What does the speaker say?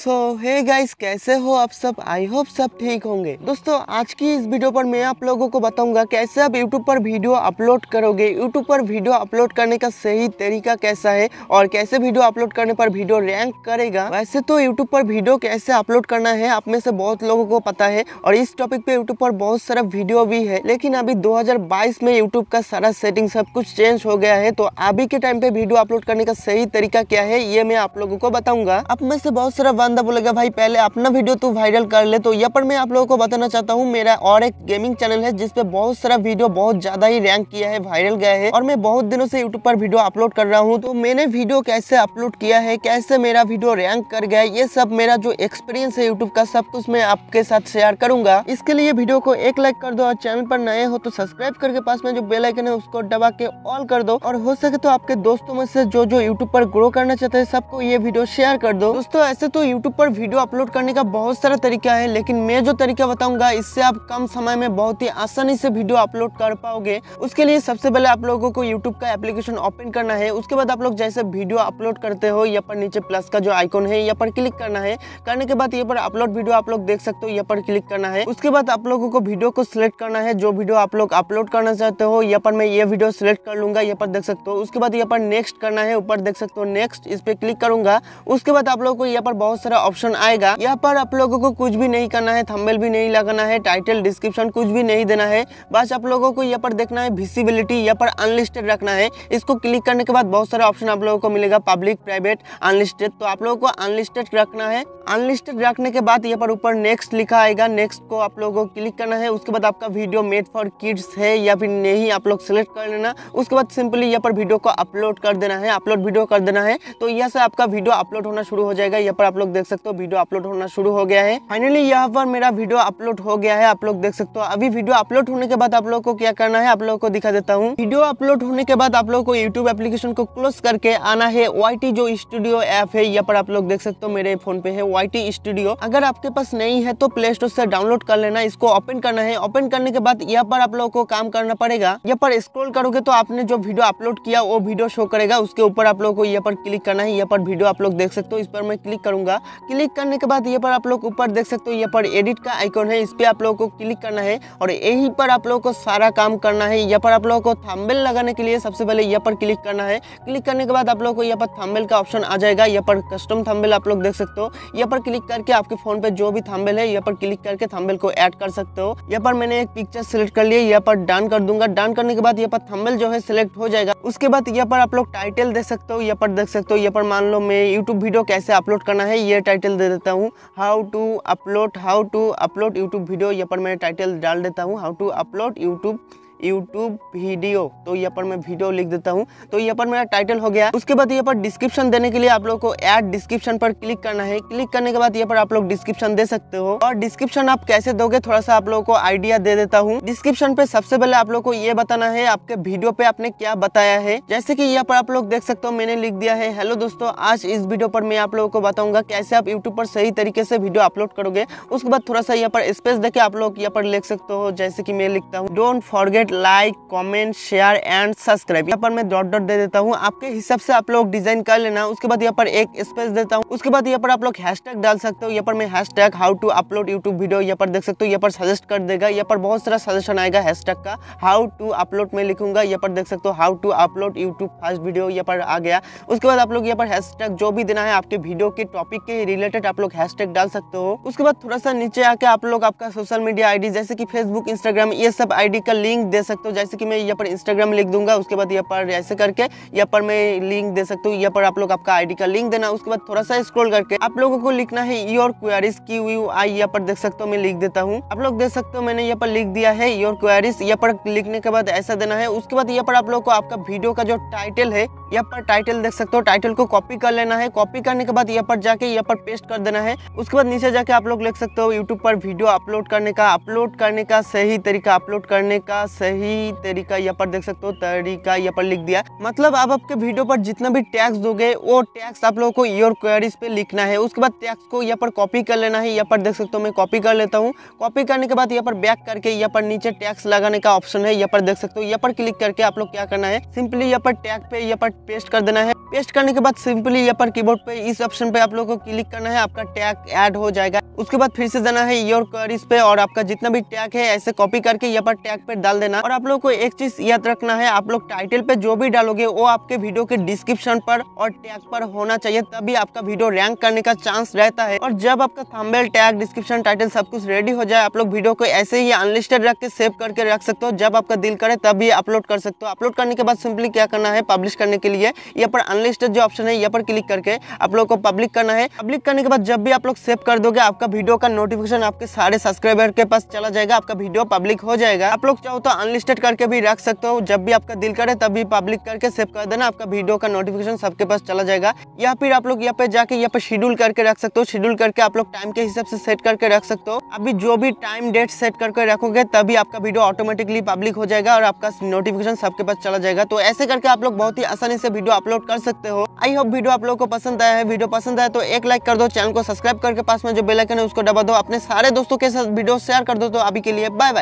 सो hey guys कैसे हो आप सब आई होप सब ठीक होंगे दोस्तों आज की इस वीडियो पर मैं आप लोगों को बताऊंगा कैसे आप यूट्यूब पर वीडियो अपलोड करोगे यूट्यूब पर वीडियो अपलोड करने का सही तरीका कैसा है और कैसे वीडियो अपलोड करने पर वीडियो रैंक करेगा वैसे तो यूट्यूब पर वीडियो कैसे अपलोड करना है आप में से बहुत लोगों को पता है और इस टॉपिक पे यूट्यूब पर बहुत सारा वीडियो भी है लेकिन अभी दो में यूट्यूब का सारा सेटिंग सब कुछ चेंज हो गया है तो अभी के टाइम पे वीडियो अपलोड करने का सही तरीका क्या है ये मैं आप लोगों को बताऊंगा आप में से बहुत सारा बंदा बोलेगा भाई पहले अपना वीडियो तू वायरल कर ले तो यहाँ पर मैं आप लोगों को बताना चाहता हूँ मेरा और एक गेमिंग चैनल है जिसपे बहुत सारा वीडियो बहुत ज्यादा ही रैंक किया है वायरल गया है और मैं बहुत दिनों से यूट्यूब पर वीडियो अपलोड कर रहा हूँ तो मैंने वीडियो कैसे अपलोड किया है कैसे मेरा वीडियो रैंक कर गया ये सब मेरा जो एक्सपीरियंस है यूट्यूब का सब कुछ मैं आपके साथ शेयर करूंगा इसके लिए वीडियो को एक लाइक कर दो और चैनल पर नए हो तो सब्सक्राइब करके पास में जो बेलाइकन है उसको दबा के ऑल कर दो और हो सके तो आपके दोस्तों में से जो जो यूट्यूब पर ग्रो करना चाहते हैं सबको ये वीडियो शेयर कर दो दोस्तों ऐसे तो YouTube पर वीडियो अपलोड करने का बहुत सारा तरीका है लेकिन मैं जो तरीका बताऊंगा इससे आप कम समय में बहुत ही आसानी से वीडियो अपलोड कर पाओगे उसके लिए सबसे पहले आप लोगों को यूट्यूब का एप्लीकेशन ओपन करना है उसके बाद आप लोग जैसे वीडियो अपलोड करते हो यहाँ पर नीचे प्लस का जो आइकॉन है यहाँ पर क्लिक करना है करने के बाद ये पर अपलोड वीडियो आप लोग देख सकते हो यहाँ पर क्लिक करना है उसके बाद आप लोगों को वीडियो को सिलेक्ट करना है जो वीडियो आप लोग अपलोड करना चाहते हो यहाँ पर मैं ये वीडियो सिलेक्ट कर लूंगा यहाँ पर देख सकते हो उसके बाद यहाँ पर नेक्स्ट करना है ऊपर देख सकते हो नेक्स्ट इस पर क्लिक करूंगा उसके बाद आप लोगों को यहाँ पर बहुत दूसरा ऑप्शन आएगा यहाँ पर आप लोगों को कुछ भी नहीं करना है थंबेल भी नहीं लगाना है टाइटल डिस्क्रिप्शन कुछ भी नहीं देना है बस आप लोगों को यहाँ पर देखना है विजिबिलिटी यहाँ पर अनलिस्टेड रखना है इसको क्लिक करने के बाद बहुत सारे ऑप्शन आप लोगों को मिलेगा पब्लिक प्राइवेट अनलिस्टेड तो आप लोगों को अनलिस्टेड रखना है अनलिस्टेड रखने के बाद यहाँ पर ऊपर नेक्स्ट लिखा आएगा नेक्स्ट को आप लोगों को क्लिक करना है उसके बाद आपका वीडियो मेड फॉर किड्स है या फिर नहीं आप लोग सेलेक्ट कर लेना उसके बाद सिंपली यहाँ पर वीडियो को अपलोड कर देना है अपलोड वीडियो कर देना है तो यहाँ से आपका वीडियो अपलोड होना शुरू हो जाएगा यहाँ पर आप लोग देख सकते हो वीडियो अपलोड होना शुरू हो गया है फाइनली यहाँ पर मेरा वीडियो अपलोड हो गया है आप लोग देख सकते हो अभी वीडियो अपलोड होने के बाद आप लोग को क्या करना है आप लोग को दिखा देता हूँ वीडियो अपलोड होने के बाद आप लोग को यूट्यूब एप्लीकेशन को क्लोज करके आना है वाई जो स्टूडियो ऐप है यहाँ पर आप लोग देख सकते हो मेरे फोन पे है वाई स्टूडियो अगर आपके पास नहीं है तो प्ले स्टोर से डाउनलोड कर लेना इसको ओपन करना है ओपन करने के बाद यहाँ पर आप लोग को काम करना पड़ेगा यहाँ पर स्क्रोल करोगे तो आपने जो वीडियो अपलोड किया वो वीडियो शो करेगा उसके ऊपर आप लोग को यहाँ पर क्लिक करना है यहाँ पर वीडियो आप लोग देख सकते हो इस पर मैं क्लिक करूंगा क्लिक करने के बाद ये पर आप लोग ऊपर देख सकते हो ये पर एडिट का आइकॉन है इस पर आप लोगों को क्लिक करना है और यहीं पर आप लोगों को सारा काम करना है यहाँ पर आप लोगों को थम्बेल लगाने के लिए सबसे पहले यहाँ पर क्लिक करना है क्लिक करने के बाद आप लोगों को यहाँ पर थम्बेल का ऑप्शन आ जाएगा यहाँ पर कस्टम थम्बेल आप लोग देख सकते हो यहाँ पर क्लिक करके आपके फोन पे जो भी थम्बेल है यहाँ पर क्लिक करके थम्बेल को ऐड कर सकते हो यहाँ पर मैंने एक पिक्चर सिलेक्ट कर लिया यहाँ पर डन कर दूंगा डन करने के बाद यहाँ पर थम्बेल जो है सिलेक्ट हो जाएगा उसके बाद यहाँ पर आप लोग टाइटल देख सकते हो यहाँ पर देख सकते हो यहाँ पर मान लो मैं यूट्यूब वीडियो कैसे अपलोड करना है ये टाइटल दे देता हूँ how to upload how to upload YouTube video यहाँ पर मैं टाइटल डाल देता हूँ how to upload YouTube YouTube video तो यहाँ पर मैं वीडियो लिख देता हूँ तो यहाँ पर मेरा टाइटल हो गया उसके बाद यहाँ पर डिस्क्रिप्शन देने के लिए आप लोग को एड डिस्क्रिप्शन पर क्लिक करना है क्लिक करने के बाद यहाँ पर आप लोग डिस्क्रिप्शन दे सकते हो और डिस्क्रिप्शन आप कैसे दोगे थोड़ा सा आप लोगों को आइडिया दे देता हूँ डिस्क्रिप्शन पे सबसे पहले आप लोग को ये बताना है आपके वीडियो पे आपने क्या बताया है जैसे की यहाँ पर आप लोग देख सकते हो मैंने लिख दिया है हेलो दोस्तों आज इस वीडियो पर मैं आप लोगों को बताऊंगा कैसे आप यूट्यूब पर सही तरीके से वीडियो अपलोड करोगे उसके बाद थोड़ा सा यहाँ पर स्पेस देके आप लोग यहाँ पर लिख सकते हो जैसे की मैं लिखता हूँ don't forget share like comment share and subscribe यहाँ पर मैं डॉट डॉट दे देता हूँ आपके हिसाब से आप लोग डिजाइन कर लेना उसके बाद यहाँ पर एक स्पेस देता हूँ उसके बाद यहाँ पर आप लोग हैशटैग डाल सकते हो यहाँ पर मैं hashtag how to upload YouTube video यहाँ पर देख सकते हो यहाँ पर सजेस्ट कर देगा यहाँ पर बहुत सारा सजेशन आएगा हैशटैग का हाउ टू अपलोड में लिखूंगा यहाँ पर देख सकते हो how to upload YouTube first video यहाँ पर आ गया उसके बाद आप लोग यहाँ पर हैशटैग जो भी देना है आपके वीडियो के टॉपिक के रिलेटेड आप लोग हैशटैग डाल सकते हो उसके बाद थोड़ा सा नीचे आके आप लोग आपका सोशल मीडिया आईडी जैसे कि फेसबुक इंस्टाग्राम ये सब आईडी का लिंक दे दे सकते हो जैसे कि मैं यहाँ पर इंस्टाग्राम लिख दूंगा उसके बाद यहाँ पर ऐसे करके यहाँ पर मैं लिंक दे सकता हूँ यहाँ पर आप लोग आपका आईडी का लिंक देना उसके बाद थोड़ा सा स्क्रॉल करके आप लोगों को लिखना है योर क्वेरीज की यू आई यहाँ पर देख सकते हो मैं लिख देता हूँ आप लोग देख सकते हो मैंने यहाँ पर लिख दिया है योर क्वेरीज यहाँ पर लिखने के बाद ऐसा देना है उसके बाद यहाँ पर आप लोग को आपका वीडियो का जो टाइटल है यहाँ पर टाइटल देख सकते हो टाइटल को कॉपी कर लेना है कॉपी करने के बाद यहाँ पर जाके यहाँ पर पेस्ट कर देना है उसके बाद नीचे जाके आप लोग लिख सकते हो यूट्यूब पर वीडियो अपलोड करने का अपलोड करने का सही तरीका अपलोड करने का सही सही तरीका यहाँ पर देख सकते हो तरीका यहाँ पर लिख दिया मतलब आप आपके वीडियो पर जितना भी टैक्स दोगे वो टैक्स आप लोगों को योर क्वेरीज पे लिखना है उसके बाद टैक्स को यहाँ पर कॉपी कर लेना है यहाँ पर देख सकते हो मैं कॉपी कर लेता हूँ कॉपी करने के बाद यहाँ पर बैक करके यहाँ पर नीचे टैक्स लगाने का ऑप्शन है यहाँ पर देख सकते हो यहाँ पर क्लिक करके आप लोग क्या करना है सिंपली यहाँ पर टैग पे यहाँ पर पेस्ट कर देना है पेस्ट करने के बाद सिंपली यहाँ पर कीबोर्ड पे इस ऑप्शन पे आप लोगों को क्लिक करना है आपका टैग ऐड हो जाएगा उसके बाद फिर से जाना है योर क्वेरीज पे और आपका जितना भी टैग है ऐसे कॉपी करके यहाँ पर टैग पे डाल देना होगा और आप लोग को एक चीज याद रखना है आप लोग टाइटल पे जो भी डालोगे वो आपके वीडियो के डिस्क्रिप्शन पर और टैग पर होना चाहिए तभी आपका वीडियो रैंक करने का चांस रहता है और जब आपका थम्बेल टैग डिस्क्रिप्शन टाइटल सब कुछ रेडी हो जाए आप लोग वीडियो को ऐसे ही अनलिस्टेड रख के सेव करके रख सकते हो जब आपका दिल करे तभी अपलोड कर सकते हो अपलोड करने के बाद सिंपली क्या करना है पब्लिश करने के लिए यहाँ पर अनलिस्टेड जो ऑप्शन है यहाँ पर क्लिक करके आप लोग को पब्लिक करना है पब्लिक करने के बाद जब भी आप लोग सेव कर दोगे आपका वीडियो का नोटिफिकेशन आपके सारे सब्सक्राइबर के पास चला जाएगा आपका वीडियो पब्लिक हो जाएगा आप लोग चाहो तो अनलिस्टेड करके भी रख सकते हो जब भी आपका दिल करे तभी पब्लिक करके सेव कर देना आपका वीडियो का नोटिफिकेशन सबके पास चला जाएगा या फिर आप लोग यहाँ पे जाके यहाँ पे शेड्यूल करके रख सकते हो शेड्यूल करके आप लोग टाइम के हिसाब से सेट करके रख सकते हो अभी जो भी टाइम डेट सेट करके रखोगे तभी आपका वीडियो ऑटोमेटिकली पब्लिक हो जाएगा और आपका नोटिफिकेशन सबके पास चला जाएगा तो ऐसे करके आप लोग बहुत ही आसानी से वीडियो अपलोड कर सकते हो आई होप वीडियो आप लोग को पसंद आया है वीडियो पसंद आया तो एक लाइक कर दो चैनल को सब्सक्राइब करके पास में जो बेलाइकन है उसको दबा दो अपने सारे दोस्तों के साथ वीडियो शेयर कर दो तो अभी के लिए बाय बाय